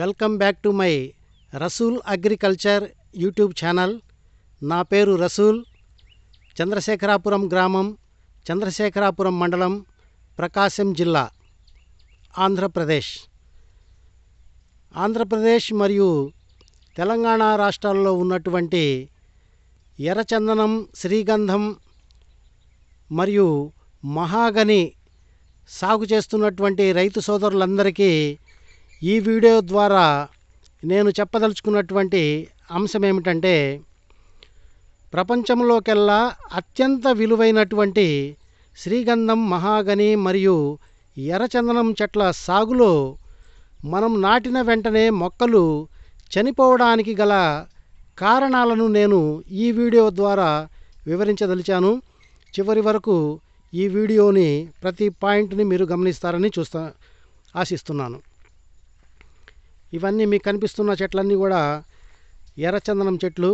welcome back to my Rasool agriculture YouTube channel నా పేరు రసూల్ చంద్రశేఖరాపురం గ్రామం చంద్రశేఖరాపురం మండలం ప్రకాశం జిల్లా ఆంధ్రప్రదేశ్ ఆంధ్రప్రదేశ్ మరియు తెలంగాణ రాష్ట్రాల్లో ఉన్నటువంటి ఎర్రచందనం శ్రీగంధం మరియు మహాగని సాగు చేస్తున్నటువంటి రైతు సోదరులందరికీ ఈ వీడియో ద్వారా నేను చెప్పదలుచుకున్నటువంటి అంశం ఏమిటంటే ప్రపంచంలోకెల్లా అత్యంత విలువైనటువంటి శ్రీగంధం మహాగని మరియు ఎర్రచందనం చెట్ల సాగులో మనం నాటిన వెంటనే మొక్కలు చనిపోవడానికి గల కారణాలను నేను ఈ వీడియో ద్వారా వివరించదలిచాను చివరి వరకు ఈ వీడియోని ప్రతి పాయింట్ని మీరు గమనిస్తారని చూస్తా ఆశిస్తున్నాను ఇవన్నీ మీకు కనిపిస్తున్న చెట్లన్నీ కూడా ఎర్రచందనం చెట్లు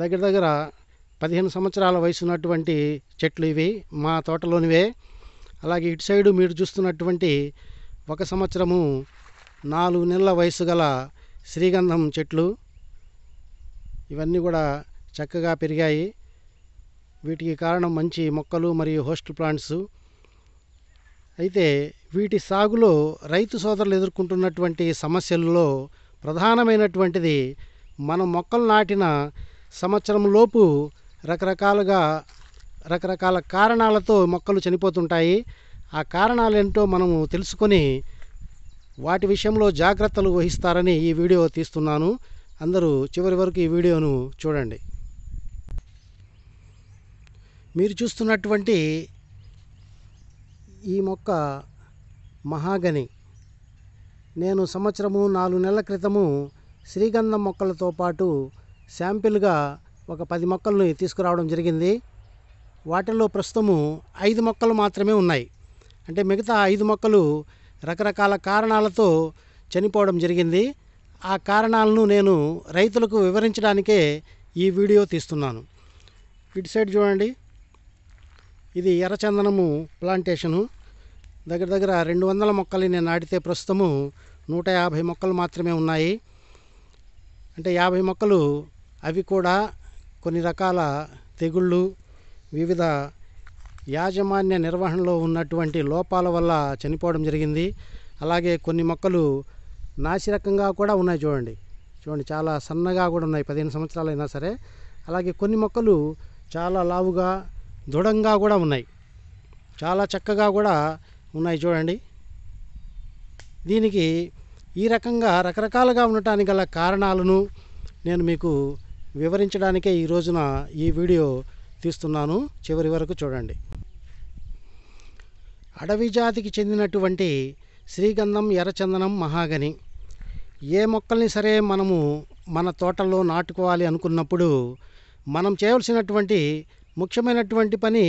దగ్గర దగ్గర పదిహేను సంవత్సరాల వయసు ఉన్నటువంటి చెట్లు ఇవి మా తోటలోనివే అలాగే ఇటు సైడు మీరు చూస్తున్నటువంటి ఒక సంవత్సరము నాలుగు నెలల వయసు గల శ్రీగంధం చెట్లు ఇవన్నీ కూడా చక్కగా పెరిగాయి వీటికి కారణం మంచి మొక్కలు మరియు హోస్ట్ ప్లాంట్స్ అయితే వీటి సాగులో రైతు సోదరులు ఎదుర్కొంటున్నటువంటి సమస్యల్లో ప్రధానమైనటువంటిది మనం మొక్కలు నాటిన సంవత్సరంలోపు రకరకాలుగా రకరకాల కారణాలతో మొక్కలు చనిపోతుంటాయి ఆ కారణాలు ఏంటో మనము తెలుసుకొని వాటి విషయంలో జాగ్రత్తలు వహిస్తారని ఈ వీడియో తీస్తున్నాను అందరూ చివరి వరకు ఈ వీడియోను చూడండి మీరు చూస్తున్నటువంటి ఈ మొక్క మహాగని నేను సంవత్సరము నాలుగు నెలల క్రితము శ్రీగంధం మొక్కలతో పాటు శాంపిల్గా ఒక పది మొక్కలను తీసుకురావడం జరిగింది వాటిల్లో ప్రస్తుతము ఐదు మొక్కలు మాత్రమే ఉన్నాయి అంటే మిగతా ఐదు మొక్కలు రకరకాల కారణాలతో చనిపోవడం జరిగింది ఆ కారణాలను నేను రైతులకు వివరించడానికే ఈ వీడియో తీస్తున్నాను ఇటు సైడ్ చూడండి ఇది ఎర్రచందనము ప్లాంటేషను దగ్గర దగ్గర రెండు వందల మొక్కలు నేను నాటితే ప్రస్తుతము నూట యాభై మొక్కలు మాత్రమే ఉన్నాయి అంటే యాభై మొక్కలు అవి కూడా కొన్ని రకాల తెగుళ్ళు వివిధ యాజమాన్య నిర్వహణలో ఉన్నటువంటి లోపాల వల్ల చనిపోవడం జరిగింది అలాగే కొన్ని మొక్కలు నాసిరకంగా కూడా ఉన్నాయి చూడండి చూడండి చాలా సన్నగా కూడా ఉన్నాయి పదిహేను సంవత్సరాలైనా సరే అలాగే కొన్ని మొక్కలు చాలా లావుగా దృఢంగా కూడా ఉన్నాయి చాలా చక్కగా కూడా ఉన్నాయి చూడండి దీనికి ఈ రకంగా రకరకాలుగా ఉండటానికి గల కారణాలను నేను మీకు వివరించడానికే ఈ రోజున ఈ వీడియో తీస్తున్నాను చివరి వరకు చూడండి అడవి జాతికి చెందినటువంటి శ్రీగంధం ఎర్రచందనం మహాగని ఏ మొక్కల్ని సరే మనము మన తోటల్లో నాటుకోవాలి అనుకున్నప్పుడు మనం చేయవలసినటువంటి ముఖ్యమైనటువంటి పని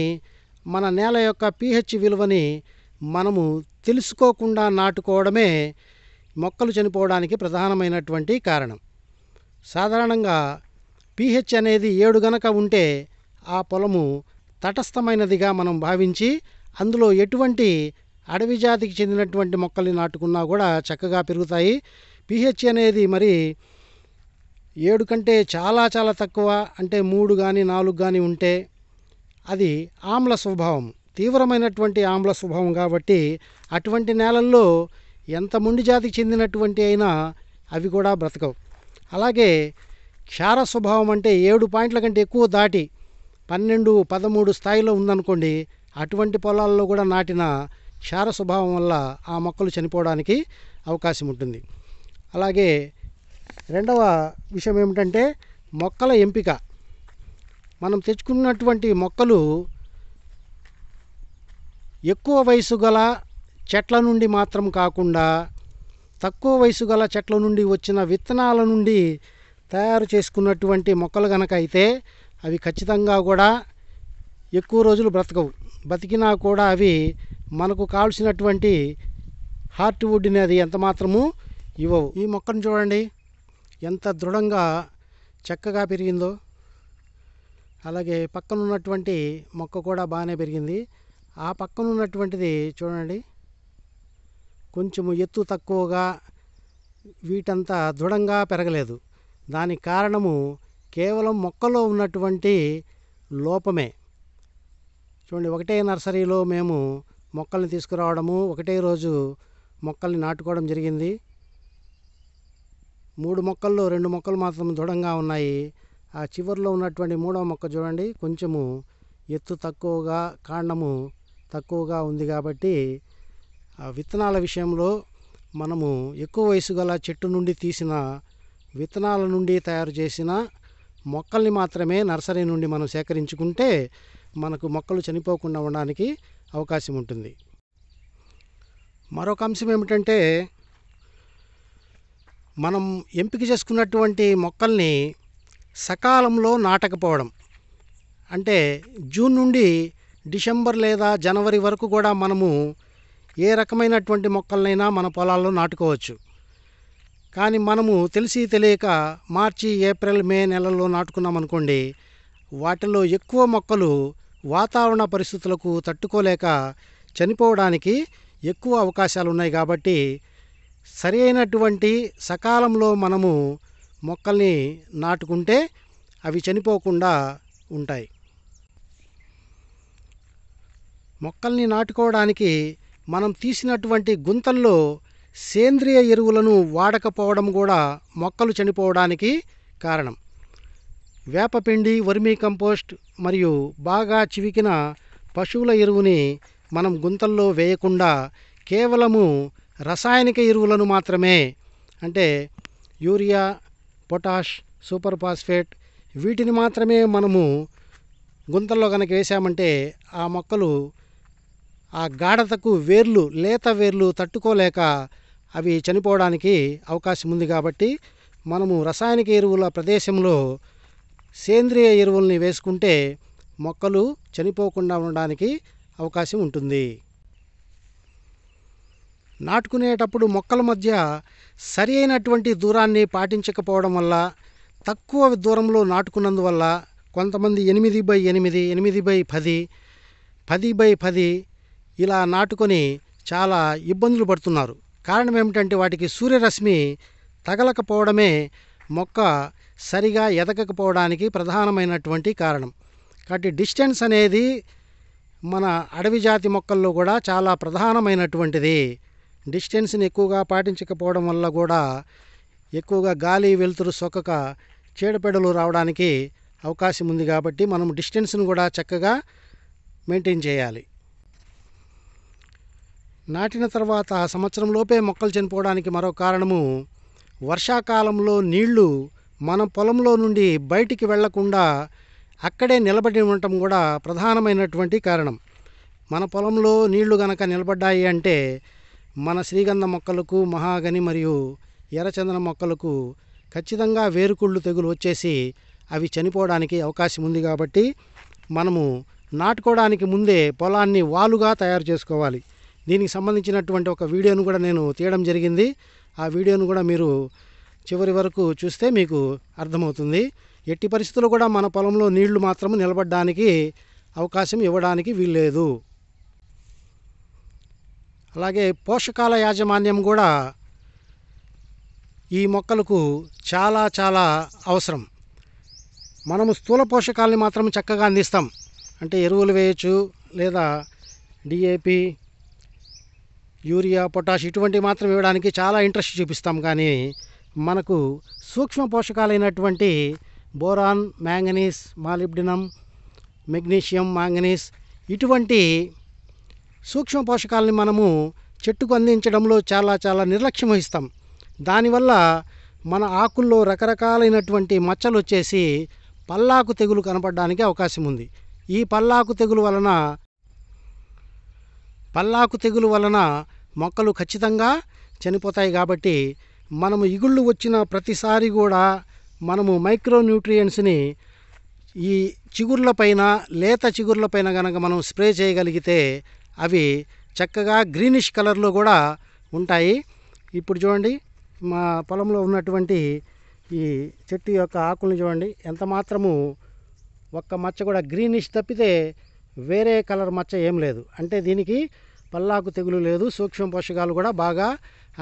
మన నేల యొక్క పీహెచ్ విలువని మనము తెలుసుకోకుండా నాటుకోవడమే మొక్కలు చనిపోవడానికి ప్రధానమైనటువంటి కారణం సాధారణంగా పీహెచ్ అనేది ఏడు గనక ఉంటే ఆ పొలము తటస్థమైనదిగా మనం భావించి అందులో ఎటువంటి అడవి జాతికి చెందినటువంటి మొక్కల్ని నాటుకున్నా కూడా చక్కగా పెరుగుతాయి పీహెచ్ అనేది మరి ఏడు కంటే చాలా చాలా తక్కువ అంటే మూడు కానీ నాలుగు కానీ ఉంటే అది ఆమ్ల స్వభావం తీవ్రమైనటువంటి ఆమ్ల స్వభావం కాబట్టి అటువంటి నేలల్లో ఎంత ముండి జాతికి చెందినటువంటి అయినా అవి కూడా బ్రతకవు అలాగే క్షార స్వభావం అంటే ఏడు పాయింట్ల కంటే ఎక్కువ దాటి పన్నెండు పదమూడు స్థాయిలో ఉందనుకోండి అటువంటి పొలాల్లో కూడా నాటిన క్షార స్వభావం వల్ల ఆ మొక్కలు చనిపోవడానికి అవకాశం ఉంటుంది అలాగే రెండవ విషయం ఏమిటంటే మొక్కల ఎంపిక మనం తెచ్చుకున్నటువంటి మొక్కలు ఎక్కువ వయసు గల చెట్ల నుండి మాత్రం కాకుండా తక్కువ వయసు గల చెట్ల నుండి వచ్చిన విత్తనాల నుండి తయారు చేసుకున్నటువంటి మొక్కలు కనుక అయితే అవి ఖచ్చితంగా కూడా ఎక్కువ రోజులు బ్రతకవు బతికినా కూడా అవి మనకు కావాల్సినటువంటి హార్ట్వుడ్ని అది ఎంత మాత్రము ఇవ్వవు ఈ మొక్కను చూడండి ఎంత దృఢంగా చక్కగా పెరిగిందో అలాగే పక్కన ఉన్నటువంటి మొక్క కూడా బాగానే పెరిగింది ఆ పక్కన ఉన్నటువంటిది చూడండి కొంచెము ఎత్తు తక్కువగా వీటంతా దృఢంగా పెరగలేదు దానికి కారణము కేవలం మొక్కలో ఉన్నటువంటి లోపమే చూడండి ఒకటే నర్సరీలో మేము మొక్కల్ని తీసుకురావడము ఒకటే రోజు మొక్కల్ని నాటుకోవడం జరిగింది మూడు మొక్కల్లో రెండు మొక్కలు మాత్రం దృఢంగా ఉన్నాయి ఆ చివరిలో ఉన్నటువంటి మూడవ మొక్క చూడండి కొంచెము ఎత్తు తక్కువగా కాండము తక్కువగా ఉంది కాబట్టి విత్తనాల విషయంలో మనము ఎక్కువ వయసు గల చెట్టు నుండి తీసిన విత్తనాల నుండి తయారు చేసిన మొక్కల్ని మాత్రమే నర్సరీ నుండి మనం సేకరించుకుంటే మనకు మొక్కలు చనిపోకుండా ఉండడానికి అవకాశం ఉంటుంది మరొక అంశం ఏమిటంటే మనం ఎంపిక చేసుకున్నటువంటి మొక్కల్ని సకాలంలో నాటకపోవడం అంటే జూన్ నుండి డిసెంబర్ లేదా జనవరి వరకు కూడా మనము ఏ రకమైనటువంటి మొక్కలనైనా మన పొలాల్లో నాటుకోవచ్చు కానీ మనము తెలిసి తెలియక మార్చి ఏప్రిల్ మే నెలల్లో నాటుకున్నాం అనుకోండి వాటిలో ఎక్కువ మొక్కలు వాతావరణ పరిస్థితులకు తట్టుకోలేక చనిపోవడానికి ఎక్కువ అవకాశాలు ఉన్నాయి కాబట్టి సరి అయినటువంటి సకాలంలో మనము మొక్కల్ని నాటుకుంటే అవి చనిపోకుండా ఉంటాయి మొక్కల్ని నాటుకోవడానికి మనం తీసినటువంటి గుంతల్లో సేంద్రియ ఎరువులను వాడకపోవడం కూడా మొక్కలు చనిపోవడానికి కారణం వేపపిండి వర్మీ కంపోస్ట్ మరియు బాగా చివికిన పశువుల ఎరువుని మనం గుంతల్లో వేయకుండా కేవలము రసాయనిక ఎరువులను మాత్రమే అంటే యూరియా పొటాష్ సూపర్ ఫాస్ఫేట్ వీటిని మాత్రమే మనము గుంతల్లో కనుక వేసామంటే ఆ మొక్కలు ఆ గాఢతకు వేర్లు లేత వేర్లు తట్టుకోలేక అవి చనిపోవడానికి అవకాశం ఉంది కాబట్టి మనము రసాయనిక ఎరువుల ప్రదేశంలో సేంద్రియ ఎరువుల్ని వేసుకుంటే మొక్కలు చనిపోకుండా ఉండడానికి అవకాశం ఉంటుంది నాటుకునేటప్పుడు మొక్కల మధ్య సరి అయినటువంటి దూరాన్ని పాటించకపోవడం వల్ల తక్కువ దూరంలో నాటుకున్నందువల్ల కొంతమంది ఎనిమిది బై ఎనిమిది ఎనిమిది బై పది పది బై పది ఇలా నాటుకొని చాలా ఇబ్బందులు పడుతున్నారు కారణం ఏమిటంటే వాటికి సూర్యరశ్మి తగలకపోవడమే మొక్క సరిగా ఎదగకపోవడానికి ప్రధానమైనటువంటి కారణం కాబట్టి డిస్టెన్స్ అనేది మన అడవి జాతి మొక్కల్లో కూడా చాలా ప్రధానమైనటువంటిది డిస్టెన్స్ని ఎక్కువగా పాటించకపోవడం వల్ల కూడా ఎక్కువగా గాలి వెలుతురు సొక్కక చీడపెడలు రావడానికి అవకాశం ఉంది కాబట్టి మనం డిస్టెన్స్ని కూడా చక్కగా మెయింటైన్ చేయాలి నాటిన తర్వాత ఆ సంవత్సరంలోపే మొక్కలు చనిపోవడానికి మరో కారణము వర్షాకాలంలో నీళ్లు మన పొలంలో నుండి బయటికి వెళ్లకుండా అక్కడే నిలబడి ఉండటం కూడా ప్రధానమైనటువంటి కారణం మన పొలంలో నీళ్లు గనక నిలబడ్డాయి అంటే మన శ్రీగంధ మొక్కలకు మహాగని మరియు ఎర్రచందన మొక్కలకు ఖచ్చితంగా వేరుకుళ్ళు తెగులు వచ్చేసి అవి చనిపోవడానికి అవకాశం ఉంది కాబట్టి మనము నాటుకోవడానికి ముందే పొలాన్ని వాలుగా తయారు చేసుకోవాలి దీనికి సంబంధించినటువంటి ఒక వీడియోను కూడా నేను తీయడం జరిగింది ఆ వీడియోను కూడా మీరు చివరి వరకు చూస్తే మీకు అర్థమవుతుంది ఎట్టి పరిస్థితులు కూడా మన పొలంలో నీళ్లు మాత్రం నిలబడడానికి అవకాశం ఇవ్వడానికి వీల్లేదు అలాగే పోషకాల యాజమాన్యం కూడా ఈ మొక్కలకు చాలా చాలా అవసరం మనము స్థూల పోషకాలని మాత్రం చక్కగా అందిస్తాం అంటే ఎరువులు వేయచ్చు లేదా డిఏపి యూరియా పొటాష్ ఇటువంటివి మాత్రం ఇవ్వడానికి చాలా ఇంట్రెస్ట్ చూపిస్తాం కానీ మనకు సూక్ష్మ పోషకాలైనటువంటి boron manganese molybdenum magnesium manganese ఇటువంటి సూక్ష్మ పోషకాలని మనము చెట్టుకు అందించడంలో చాలా చాలా నిర్లక్ష్యం వహిస్తాం దానివల్ల మన ఆకుల్లో రకరకాలైనటువంటి మచ్చలు వచ్చేసి పల్లాకు తెగులు కనపడడానికి అవకాశం ఉంది ఈ పల్లాకు తెగులు వలన పల్లాకు తెగులు వలన మొక్కలు ఖచ్చితంగా చనిపోతాయి కాబట్టి మనము ఇగుళ్ళు వచ్చిన ప్రతిసారి కూడా మనము మైక్రోన్యూట్రియంట్స్ని ఈ చిగుర్లపైన లేత చిగుర్లపైన కనుక మనం స్ప్రే చేయగలిగితే అవి చక్కగా గ్రీనిష్ కలర్లో కూడా ఉంటాయి ఇప్పుడు చూడండి మా పొలంలో ఉన్నటువంటి ఈ చెట్టు యొక్క ఆకులను చూడండి ఎంత మాత్రము ఒక్క మచ్చ కూడా గ్రీనిష్ తప్పితే వేరే కలర్ మచ్చ ఏం లేదు అంటే దీనికి పల్లాకు తెగులు లేదు సూక్ష్మ పోషకాలు కూడా బాగా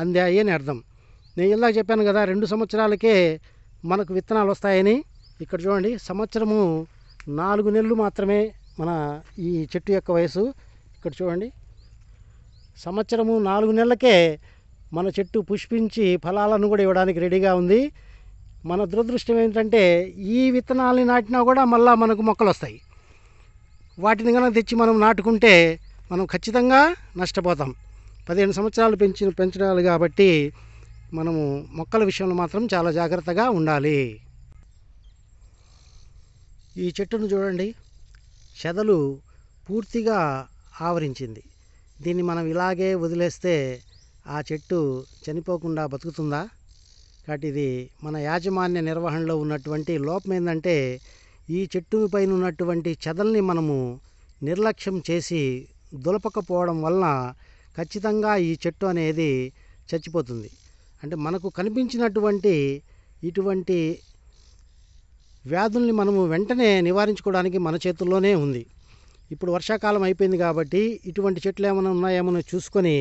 అందాయి అని అర్థం నేను ఇలా చెప్పాను కదా రెండు సంవత్సరాలకే మనకు విత్తనాలు వస్తాయని ఇక్కడ చూడండి సంవత్సరము నాలుగు నెలలు మాత్రమే మన ఈ చెట్టు యొక్క వయసు ఇక్కడ చూడండి సంవత్సరము నాలుగు నెలలకే మన చెట్టు పుష్పించి ఫలాలను కూడా ఇవ్వడానికి రెడీగా ఉంది మన దురదృష్టం ఏంటంటే ఈ విత్తనాలని నాటినా కూడా మళ్ళీ మనకు మొక్కలు వస్తాయి వాటిని కనుక తెచ్చి మనం నాటుకుంటే మనం ఖచ్చితంగా నష్టపోతాం పదిహేను సంవత్సరాలు పెంచిన పెంచడాలు కాబట్టి మనము మొక్కల విషయంలో మాత్రం చాలా జాగ్రత్తగా ఉండాలి ఈ చెట్టును చూడండి చెదలు పూర్తిగా ఆవరించింది దీన్ని మనం ఇలాగే వదిలేస్తే ఆ చెట్టు చనిపోకుండా బతుకుతుందా కాబట్టి ఇది మన యాజమాన్య నిర్వహణలో ఉన్నటువంటి లోపం ఏంటంటే ఈ చెట్టు పైన ఉన్నటువంటి చెదల్ని మనము నిర్లక్ష్యం చేసి దులపకపోవడం వలన ఖచ్చితంగా ఈ చెట్టు అనేది చచ్చిపోతుంది అంటే మనకు కనిపించినటువంటి ఇటువంటి వ్యాధుల్ని మనము వెంటనే నివారించుకోవడానికి మన చేతుల్లోనే ఉంది ఇప్పుడు వర్షాకాలం అయిపోయింది కాబట్టి ఇటువంటి చెట్లు ఏమైనా ఉన్నాయేమో చూసుకొని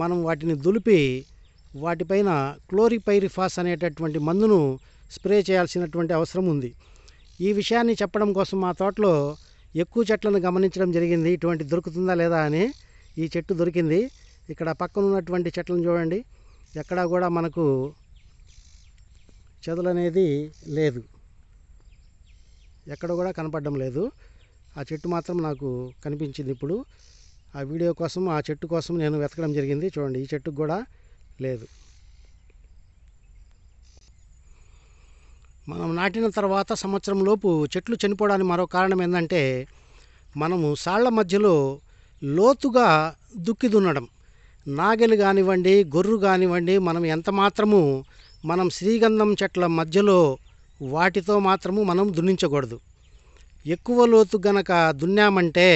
మనం వాటిని దులిపి వాటిపైన క్లోరిపైరిఫాస్ అనేటటువంటి మందును స్ప్రే చేయాల్సినటువంటి అవసరం ఉంది ఈ విషయాన్ని చెప్పడం కోసం మా తోటలో ఎక్కువ చెట్లను గమనించడం జరిగింది ఇటువంటి దొరుకుతుందా లేదా అని ఈ చెట్టు దొరికింది ఇక్కడ పక్కన ఉన్నటువంటి చెట్లను చూడండి ఎక్కడా కూడా మనకు చెదలు అనేది లేదు ఎక్కడ కూడా కనపడడం లేదు ఆ చెట్టు మాత్రం నాకు కనిపించింది ఇప్పుడు ఆ వీడియో కోసం ఆ చెట్టు కోసం నేను వెతకడం జరిగింది చూడండి ఈ చెట్టుకు కూడా లేదు మనం నాటిన తర్వాత సంవత్సరం లోపు చెట్లు చనిపోవడానికి మరో కారణం ఏంటంటే మనము సాళ్ల మధ్యలో లోతుగా దుక్కి దున్నడం నాగలి కానివ్వండి గొర్రు కానివ్వండి మనం ఎంత మాత్రము మనం శ్రీగంధం చెట్ల మధ్యలో వాటితో మాత్రము మనం దున్నించకూడదు ఎక్కువ లోతు గనక దున్నామంటే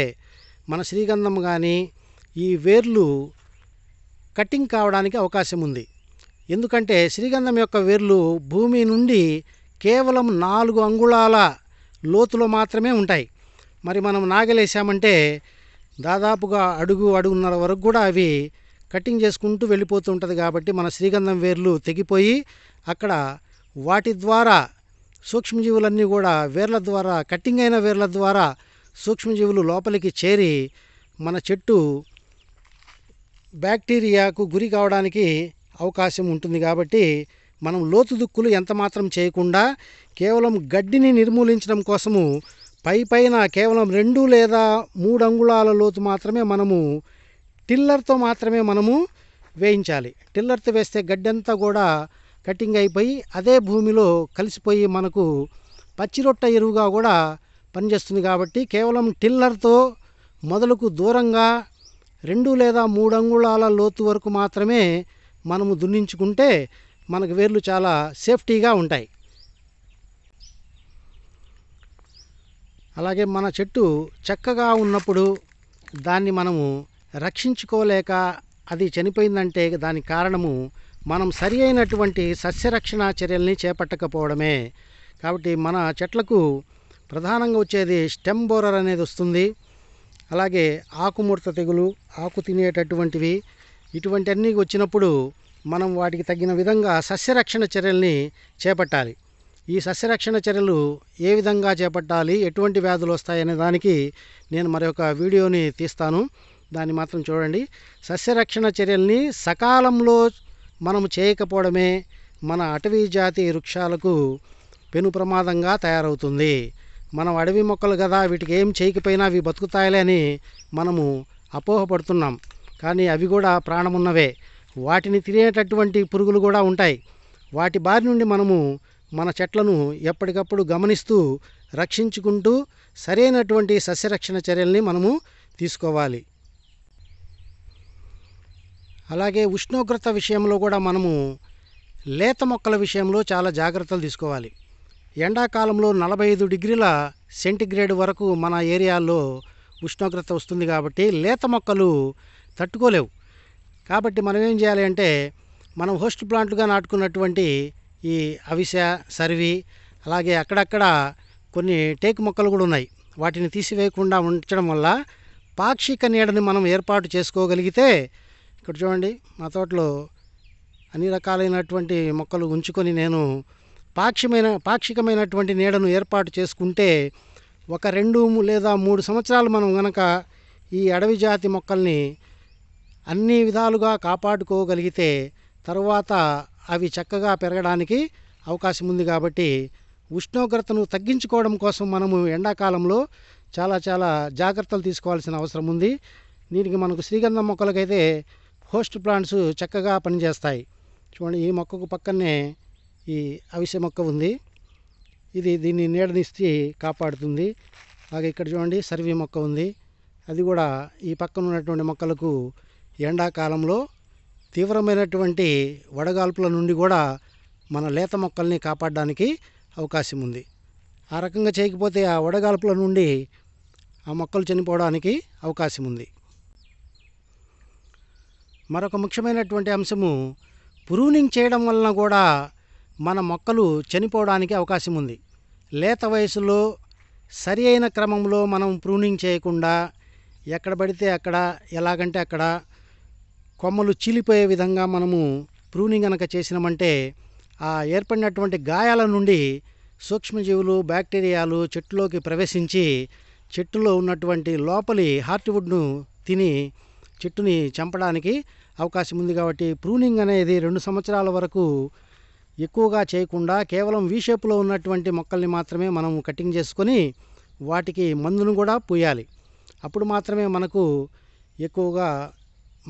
మన శ్రీగంధం కానీ ఈ వేర్లు కటింగ్ కావడానికి అవకాశం ఉంది ఎందుకంటే శ్రీగంధం యొక్క వేర్లు భూమి నుండి కేవలం నాలుగు అంగుళాల లోతులో మాత్రమే ఉంటాయి మరి మనం నాగలేసామంటే దాదాపుగా అడుగు అడుగున్నర వరకు కూడా అవి కటింగ్ చేసుకుంటూ వెళ్ళిపోతూ ఉంటుంది కాబట్టి మన శ్రీగంధం వేర్లు తెగిపోయి అక్కడ వాటి ద్వారా సూక్ష్మజీవులన్నీ కూడా వేర్ల ద్వారా కటింగ్ అయిన వేర్ల ద్వారా సూక్ష్మజీవులు లోపలికి చేరి మన చెట్టు బ్యాక్టీరియాకు గురి కావడానికి అవకాశం ఉంటుంది కాబట్టి మనం లోతు దుక్కులు ఎంతమాత్రం చేయకుండా కేవలం గడ్డిని నిర్మూలించడం కోసము పై పైన కేవలం రెండు లేదా మూడు అంగుళాల లోతు మాత్రమే మనము టిల్లర్తో మాత్రమే మనము వేయించాలి టిల్లర్తో వేస్తే గడ్డంతా కూడా కటింగ్ అయిపోయి అదే భూమిలో కలిసిపోయి మనకు పచ్చిరొట్ట ఎరువుగా కూడా పనిచేస్తుంది కాబట్టి కేవలం టిల్లర్తో మొదలకు దూరంగా రెండు లేదా మూడు అంగుళాల లోతు వరకు మాత్రమే మనము దున్నించుకుంటే మనకు వేర్లు చాలా సేఫ్టీగా ఉంటాయి అలాగే మన చెట్టు చక్కగా ఉన్నప్పుడు దాన్ని మనము రక్షించుకోలేక అది చనిపోయిందంటే దానికి కారణము మనం సరి అయినటువంటి సస్యరక్షణ చర్యల్ని చేపట్టకపోవడమే కాబట్టి మన చెట్లకు ప్రధానంగా వచ్చేది స్టెమ్ బోరర్ అనేది వస్తుంది అలాగే ఆకుముడత తెగులు ఆకు తినేటటువంటివి ఇటువంటి అన్నీ వచ్చినప్పుడు మనం వాటికి తగిన విధంగా సస్యరక్షణ చర్యల్ని చేపట్టాలి ఈ సస్యరక్షణ చర్యలు ఏ విధంగా చేపట్టాలి ఎటువంటి వ్యాధులు వస్తాయనే దానికి నేను మరొక వీడియోని తీస్తాను దాన్ని మాత్రం చూడండి సస్యరక్షణ చర్యల్ని సకాలంలో మనము చేయకపోవడమే మన అటవీ జాతి వృక్షాలకు పెను ప్రమాదంగా తయారవుతుంది మనం అడవి మొక్కలు కదా వీటికి ఏం చేయకపోయినా అవి బతుకుతాయలే అని మనము అపోహపడుతున్నాం కానీ అవి కూడా ప్రాణమున్నవే వాటిని తినేటటువంటి పురుగులు కూడా ఉంటాయి వాటి బారి నుండి మనము మన చెట్లను ఎప్పటికప్పుడు గమనిస్తూ రక్షించుకుంటూ సరైనటువంటి సస్యరక్షణ చర్యల్ని మనము తీసుకోవాలి అలాగే ఉష్ణోగ్రత విషయంలో కూడా మనము లేత మొక్కల విషయంలో చాలా జాగ్రత్తలు తీసుకోవాలి ఎండాకాలంలో నలభై ఐదు డిగ్రీల సెంటిగ్రేడ్ వరకు మన ఏరియాలో ఉష్ణోగ్రత వస్తుంది కాబట్టి లేత మొక్కలు తట్టుకోలేవు కాబట్టి మనం ఏం చేయాలి అంటే మనం హోస్ట్ ప్లాంట్గా నాటుకున్నటువంటి ఈ అవిస సర్వి అలాగే అక్కడక్కడ కొన్ని టేకు మొక్కలు కూడా ఉన్నాయి వాటిని తీసివేయకుండా ఉంచడం వల్ల పాక్షిక నీడని మనం ఏర్పాటు చేసుకోగలిగితే ఇక్కడ చూడండి మా తోటలో అన్ని రకాలైనటువంటి మొక్కలు ఉంచుకొని నేను పాక్షిమైన పాక్షికమైనటువంటి నీడను ఏర్పాటు చేసుకుంటే ఒక రెండు లేదా మూడు సంవత్సరాలు మనం గనక ఈ అడవి జాతి మొక్కల్ని అన్ని విధాలుగా కాపాడుకోగలిగితే తర్వాత అవి చక్కగా పెరగడానికి అవకాశం ఉంది కాబట్టి ఉష్ణోగ్రతను తగ్గించుకోవడం కోసం మనము ఎండాకాలంలో చాలా చాలా జాగ్రత్తలు తీసుకోవాల్సిన అవసరం ఉంది దీనికి మనకు శ్రీగంధం మొక్కలకైతే హోస్ట్ ప్లాంట్స్ చక్కగా పనిచేస్తాయి చూడండి ఈ మొక్కకు పక్కనే ఈ అవిసె మొక్క ఉంది ఇది దీన్ని నీడనిస్తి కాపాడుతుంది అలాగే ఇక్కడ చూడండి సర్వీ మొక్క ఉంది అది కూడా ఈ పక్కన ఉన్నటువంటి మొక్కలకు ఎండాకాలంలో తీవ్రమైనటువంటి వడగాల్పుల నుండి కూడా మన లేత మొక్కల్ని కాపాడడానికి అవకాశం ఉంది ఆ రకంగా చేయకపోతే ఆ వడగాల్పుల నుండి ఆ మొక్కలు చనిపోవడానికి అవకాశం ఉంది మరొక ముఖ్యమైనటువంటి అంశము ప్రూనింగ్ చేయడం వలన కూడా మన మొక్కలు చనిపోవడానికి అవకాశం ఉంది లేత వయసులో సరి అయిన క్రమంలో మనం ప్రూనింగ్ చేయకుండా ఎక్కడ పడితే అక్కడ ఎలాగంటే అక్కడ కొమ్మలు చీలిపోయే విధంగా మనము ప్రూనింగ్ కనుక చేసినామంటే ఆ ఏర్పడినటువంటి గాయాల నుండి సూక్ష్మజీవులు బ్యాక్టీరియాలు చెట్టులోకి ప్రవేశించి చెట్టులో ఉన్నటువంటి లోపలి హార్ట్వుడ్ను తిని చెట్టుని చంపడానికి అవకాశం ఉంది కాబట్టి ప్రూనింగ్ అనేది రెండు సంవత్సరాల వరకు ఎక్కువగా చేయకుండా కేవలం వీషేపులో షేప్లో ఉన్నటువంటి మొక్కల్ని మాత్రమే మనం కటింగ్ చేసుకొని వాటికి మందును కూడా పూయాలి అప్పుడు మాత్రమే మనకు ఎక్కువగా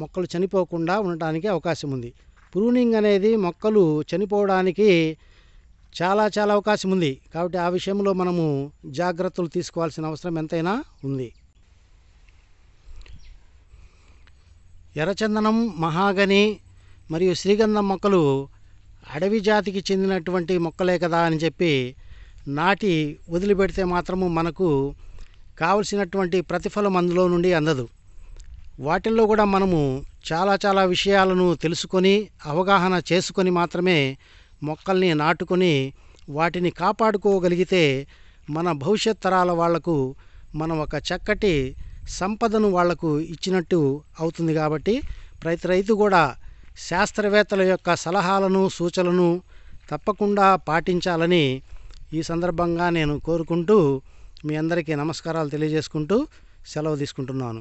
మొక్కలు చనిపోకుండా ఉండటానికి అవకాశం ఉంది ప్రూనింగ్ అనేది మొక్కలు చనిపోవడానికి చాలా చాలా అవకాశం ఉంది కాబట్టి ఆ విషయంలో మనము జాగ్రత్తలు తీసుకోవాల్సిన అవసరం ఎంతైనా ఉంది ఎర్రచందనం మహాగని మరియు శ్రీగంధం మొక్కలు అడవి జాతికి చెందినటువంటి మొక్కలే కదా అని చెప్పి నాటి వదిలిపెడితే మాత్రము మనకు కావలసినటువంటి ప్రతిఫలం అందులో నుండి అందదు వాటిల్లో కూడా మనము చాలా చాలా విషయాలను తెలుసుకొని అవగాహన చేసుకొని మాత్రమే మొక్కల్ని నాటుకొని వాటిని కాపాడుకోగలిగితే మన భవిష్యత్ తరాల వాళ్లకు మనం ఒక చక్కటి సంపదను వాళ్లకు ఇచ్చినట్టు అవుతుంది కాబట్టి ప్రతి రైతు కూడా శాస్త్రవేత్తల యొక్క సలహాలను సూచనలను తప్పకుండా పాటించాలని ఈ సందర్భంగా నేను కోరుకుంటూ మీ అందరికీ నమస్కారాలు తెలియజేసుకుంటూ సెలవు తీసుకుంటున్నాను